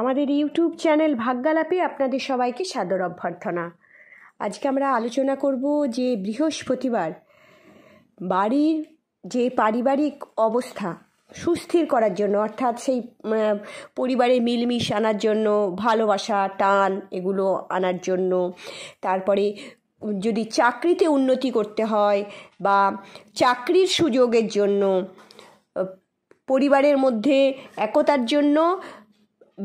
আমাদের YouTube channel ভাগ্যালাপে আপনাদের সবাইকে সাদর অভ্যর্থনা আজকে আমরা আলোচনা করব যে বৃহস্পতিবার বাড়ির যে পারিবারিক অবস্থা সুস্থির করার জন্য অর্থাৎ সেই পরিবারে মিলমিশ আনার জন্য ভালোবাসা টান এগুলো আনার জন্য তারপরে যদি চাকরিতে উন্নতি করতে হয় বা চাকরির সুযোগের জন্য পরিবারের মধ্যে একতার জন্য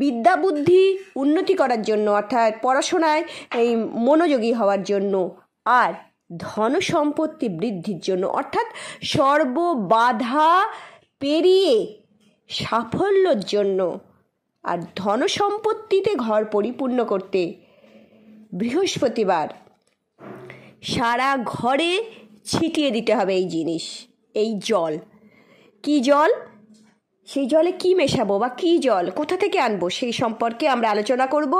বিদ্যা বুদ্ধি উন্নতি করার জন্য অর্থাৎ পড়াশোনায় এই মনোযোগী হওয়ার জন্য আর ধন সম্পত্তি বৃদ্ধির জন্য অর্থাৎ সর্ব বাধা পেরিয়ে সাফল্যর জন্য আর ধন সম্পত্তিতে ঘর পরিপূর্ণ করতে বৃহস্পতিবার সারা ঘরে ছিটিয়ে দিতে হবে এই জিনিস এই জল কি জল সেই জলে কি মেশাবো বা কি জল কোথা থেকে আনবো সেই সম্পর্কে আমরা আলোচনা করব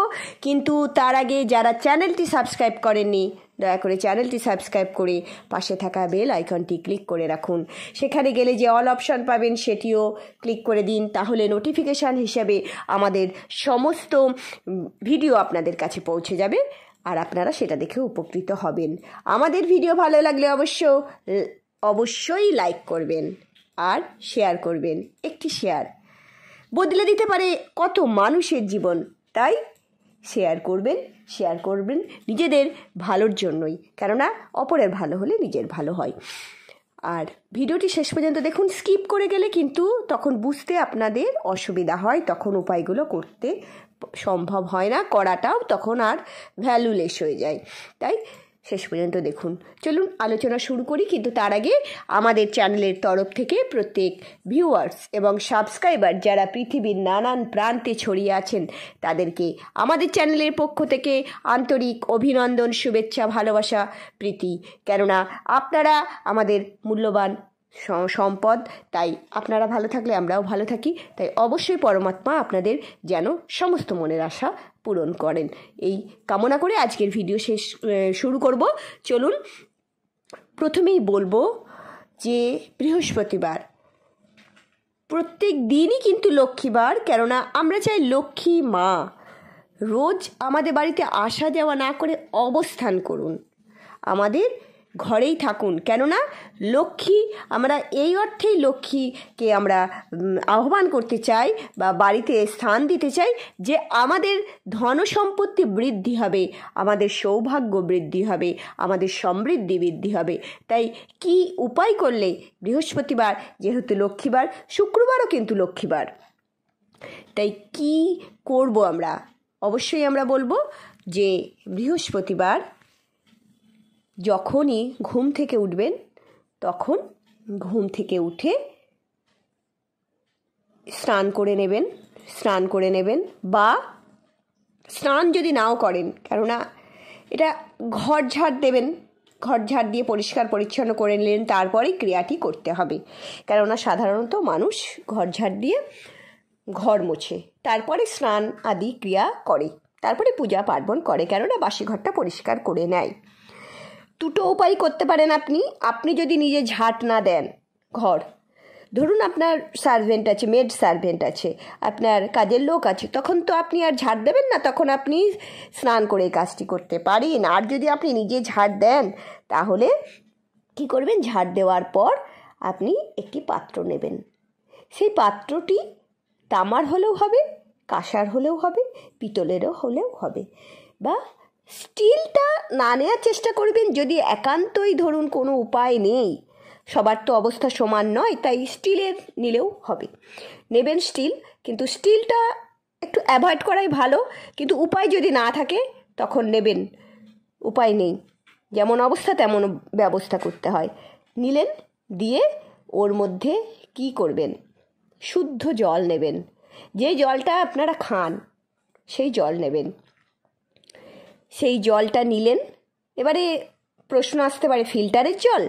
কিন্তু তার আগে যারা চ্যানেলটি সাবস্ক্রাইব করেননি দয়া করে চ্যানেলটি সাবস্ক্রাইব করে পাশে থাকা বেল আইকনটি ক্লিক করে রাখুন সেখানে গেলে যে অল অপশন পাবেন সেটিও ক্লিক করে দিন তাহলে নোটিফিকেশান হিসাবে আমাদের সমস্ত ভিডিও আপনাদের কাছে পৌঁছে যাবে আর আপনারা সেটা দেখে উপকৃত হবেন আমাদের ভিডিও ভালো লাগলে অবশ্য অবশ্যই লাইক করবেন আর শেয়ার করবেন একটি শেয়ার বদলে দিতে পারে কত মানুষের জীবন তাই শেয়ার করবেন শেয়ার করবেন নিজেদের ভালোর জন্যই কেননা অপরের ভালো হলে নিজের ভালো হয় আর ভিডিওটি শেষ পর্যন্ত দেখুন স্কিপ করে গেলে কিন্তু তখন বুঝতে আপনাদের অসুবিধা হয় তখন উপায়গুলো করতে সম্ভব হয় না করাটাও তখন আর ভ্যালুলেস হয়ে যায় তাই শেষ পর্যন্ত দেখুন চলুন আলোচনা শুরু করি কিন্তু তার আগে আমাদের চ্যানেলের তরফ থেকে প্রত্যেক ভিউয়ার্স এবং সাবস্ক্রাইবার যারা পৃথিবীর নানান প্রান্তে ছড়িয়ে আছেন তাদেরকে আমাদের চ্যানেলের পক্ষ থেকে আন্তরিক অভিনন্দন শুভেচ্ছা ভালোবাসা প্রীতি কেননা আপনারা আমাদের মূল্যবান সম্পদ তাই আপনারা ভালো থাকলে আমরাও ভালো থাকি তাই অবশ্যই পরমাত্মা আপনাদের যেন সমস্ত মনের আশা পূরণ করেন এই কামনা করে আজকের ভিডিও শেষ শুরু করব চলুন প্রথমেই বলবো যে বৃহস্পতিবার প্রত্যেক দিনই কিন্তু লক্ষ্মীবার কেননা আমরা চাই লক্ষ্মী মা রোজ আমাদের বাড়িতে আসা যাওয়া না করে অবস্থান করুন আমাদের ঘরেই থাকুন কেননা লক্ষ্মী আমরা এই অর্থেই লক্ষ্মীকে আমরা আহ্বান করতে চাই বা বাড়িতে স্থান দিতে চাই যে আমাদের ধন সম্পত্তি বৃদ্ধি হবে আমাদের সৌভাগ্য বৃদ্ধি হবে আমাদের সমৃদ্ধি বৃদ্ধি হবে তাই কি উপায় করলে বৃহস্পতিবার যেহেতু লক্ষ্মীবার শুক্রবারও কিন্তু লক্ষ্মীবার তাই কি করব আমরা অবশ্যই আমরা বলবো যে বৃহস্পতিবার যখনই ঘুম থেকে উঠবেন তখন ঘুম থেকে উঠে স্নান করে নেবেন স্নান করে নেবেন বা স্নান যদি নাও করেন কেননা এটা ঘর ঝাড় দেবেন ঘর ঝাড় দিয়ে পরিষ্কার পরিচ্ছন্ন করে নিলেন তারপরেই ক্রিয়াটি করতে হবে কেননা সাধারণত মানুষ ঘর ঝাড় দিয়ে ঘর মোছে তারপরে স্নান আদি ক্রিয়া করে তারপরে পূজা পার্বণ করে কেননা বাসি ঘরটা পরিষ্কার করে নেয় দুটো উপায় করতে পারেন আপনি আপনি যদি নিজে ঝাঁট না দেন ঘর ধরুন আপনার সার্ভেন্ট আছে মেড সার্ভেন্ট আছে আপনার কাজের লোক আছে তখন তো আপনি আর ঝাড় দেবেন না তখন আপনি স্নান করে এই কাজটি করতে পারেন আর যদি আপনি নিজে ঝাড় দেন তাহলে কি করবেন ঝাড় দেওয়ার পর আপনি একটি পাত্র নেবেন সেই পাত্রটি তামার হলেও হবে কাঁসার হলেও হবে পিতলেরও হলেও হবে বা স্টিলটা না নেওয়ার চেষ্টা করবেন যদি একান্তই ধরুন কোনো উপায় নেই সবার তো অবস্থা সমান নয় তাই স্টিলের নিলেও হবে নেবেন স্টিল কিন্তু স্টিলটা একটু অ্যাভয়েড করাই ভালো কিন্তু উপায় যদি না থাকে তখন নেবেন উপায় নেই যেমন অবস্থা তেমন ব্যবস্থা করতে হয় নিলেন দিয়ে ওর মধ্যে কি করবেন শুদ্ধ জল নেবেন যে জলটা আপনারা খান সেই জল নেবেন সেই জলটা নিলেন এবারে প্রশ্ন আসতে পারে ফিল্টারের জল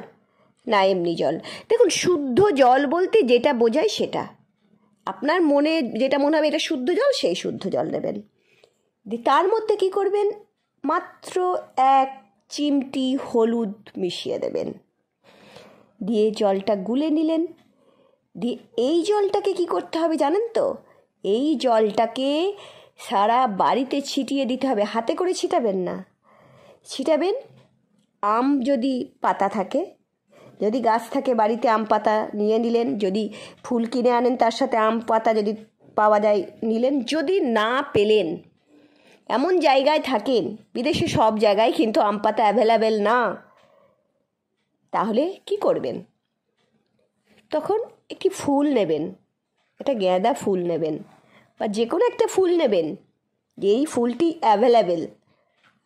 না এমনি জল দেখুন শুদ্ধ জল বলতে যেটা বোঝায় সেটা আপনার মনে যেটা মনে হবে এটা শুদ্ধ জল সেই শুদ্ধ জল দেবেন তার মধ্যে কি করবেন মাত্র এক চিমটি হলুদ মিশিয়ে দেবেন দিয়ে জলটা গুলে নিলেন দিয়ে এই জলটাকে কি করতে হবে জানেন তো এই জলটাকে সারা বাড়িতে ছিটিয়ে দিতে হবে হাতে করে ছিটাবেন না ছিটাবেন আম যদি পাতা থাকে যদি গাছ থাকে বাড়িতে আম পাতা নিয়ে নিলেন যদি ফুল কিনে আনেন তার সাথে আম পাতা যদি পাওয়া যায় নিলেন যদি না পেলেন এমন জায়গায় থাকেন বিদেশে সব জায়গায় কিন্তু আম পাতা অ্যাভেলেবেল না তাহলে কি করবেন তখন একটি ফুল নেবেন একটা গেঁদা ফুল নেবেন বা যে কোনো একটা ফুল নেবেন যেই ফুলটি অ্যাভেলেবেল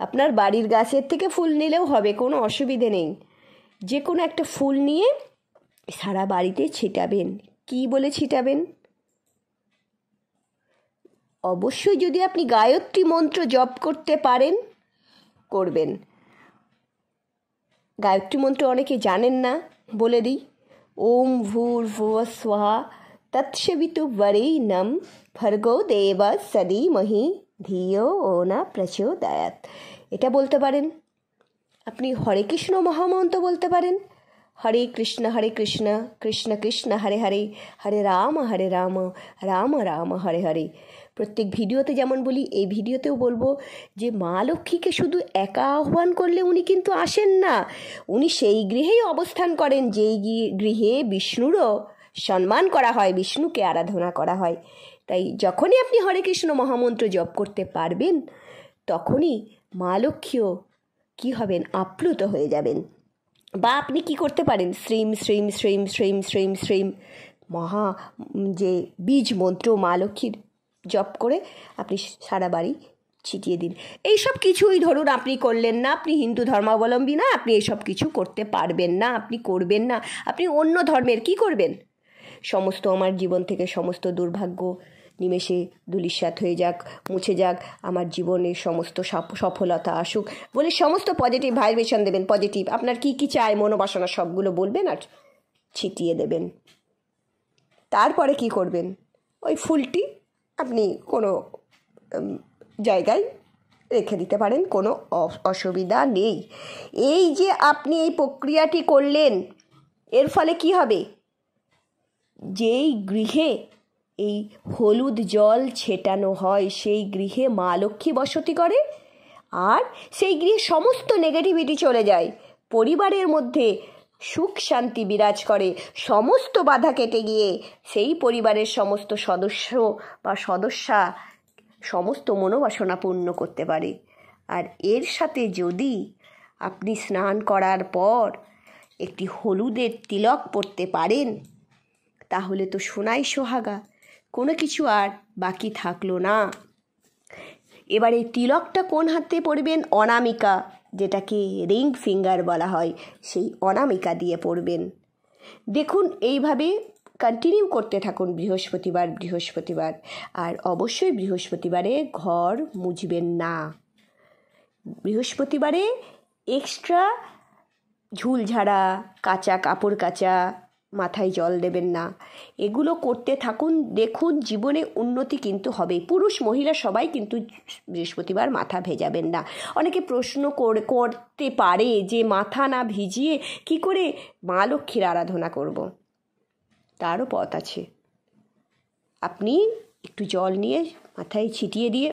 আপনার বাড়ির গাছের থেকে ফুল নিলেও হবে কোনো অসুবিধে নেই যে কোনো একটা ফুল নিয়ে সারা বাড়িতে ছিটাবেন কি বলে ছিটাবেন অবশ্যই যদি আপনি গায়ত্রী মন্ত্র জপ করতে পারেন করবেন গায়ত্রী মন্ত্র অনেকে জানেন না বলে দিই ওম ভূর ভুয় স্বাহা তৎসেবিত বরেই নম ভর্গৌ দেবা সদি মহি ধিও ও না প্রচোদয়াত এটা বলতে পারেন আপনি হরে কৃষ্ণ মহামন্ত্র বলতে পারেন হরে কৃষ্ণ হরে কৃষ্ণ কৃষ্ণ কৃষ্ণ হরে হরে হরে রাম হরে রাম রাম রাম হরে হরে প্রত্যেক ভিডিওতে যেমন বলি এই ভিডিওতেও বলবো যে মা লক্ষ্মীকে শুধু একা আহ্বান করলে উনি কিন্তু আসেন না উনি সেই গৃহেই অবস্থান করেন যেই গৃহে বিষ্ণুরও সম্মান করা হয় বিষ্ণুকে আরাধনা করা হয় তাই যখনই আপনি হরে কৃষ্ণ মহামন্ত্র জপ করতে পারবেন তখনই মা লক্ষ্মীও কী হবেন আপ্লুত হয়ে যাবেন বা আপনি কি করতে পারেন শ্রীম শ্রীম শ্রীম শ্রীম শ্রীম শ্রীম মহা যে বীজ মন্ত্র মা লক্ষ্মীর জপ করে আপনি সারা বাড়ি ছিটিয়ে দিন এইসব কিছুই ধরুন আপনি করলেন না আপনি হিন্দু ধর্মাবলম্বী না আপনি এইসব কিছু করতে পারবেন না আপনি করবেন না আপনি অন্য ধর্মের কি করবেন সমস্ত আমার জীবন থেকে সমস্ত দুর্ভাগ্য নিমেষে দুলিশ্বাত হয়ে যাক মুছে যাক আমার জীবনের সমস্ত সফলতা আসুক বলে সমস্ত পজিটিভ ভাইব্রেশন দেবেন পজিটিভ আপনার কি কি চায় মনোবাসনা সবগুলো বলবেন আর ছিটিয়ে দেবেন তারপরে কি করবেন ওই ফুলটি আপনি কোনো জায়গায় রেখে দিতে পারেন কোনো অসুবিধা নেই এই যে আপনি এই প্রক্রিয়াটি করলেন এর ফলে কি হবে যেই গৃহে এই হলুদ জল ছেটানো হয় সেই গৃহে মা লক্ষ্মী বসতি করে আর সেই গৃহে সমস্ত নেগেটিভিটি চলে যায় পরিবারের মধ্যে সুখ শান্তি বিরাজ করে সমস্ত বাধা কেটে গিয়ে সেই পরিবারের সমস্ত সদস্য বা সদস্যা সমস্ত মনোবাসনা পূর্ণ করতে পারে আর এর সাথে যদি আপনি স্নান করার পর একটি হলুদের তিলক পরতে পারেন তাহলে তো সোনাই সোহাগা কোনো কিছু আর বাকি থাকলো না এবারে তিলকটা কোন হাতে পরবেন অনামিকা যেটাকে রিং ফিঙ্গার বলা হয় সেই অনামিকা দিয়ে পরবেন দেখুন এইভাবে কন্টিনিউ করতে থাকুন বৃহস্পতিবার বৃহস্পতিবার আর অবশ্যই বৃহস্পতিবারে ঘর মুছবেন না বৃহস্পতিবারে এক্সট্রা ঝুলঝাড়া কাঁচা কাপড় কাচা মাথায় জল দেবেন না এগুলো করতে থাকুন দেখুন জীবনে উন্নতি কিন্তু হবে পুরুষ মহিলা সবাই কিন্তু বৃহস্পতিবার মাথা ভেজাবেন না অনেকে প্রশ্ন করতে পারে যে মাথা না ভিজিয়ে কি করে মা লক্ষ্মীর আরাধনা করব। তারও পথ আছে আপনি একটু জল নিয়ে মাথায় ছিটিয়ে দিয়ে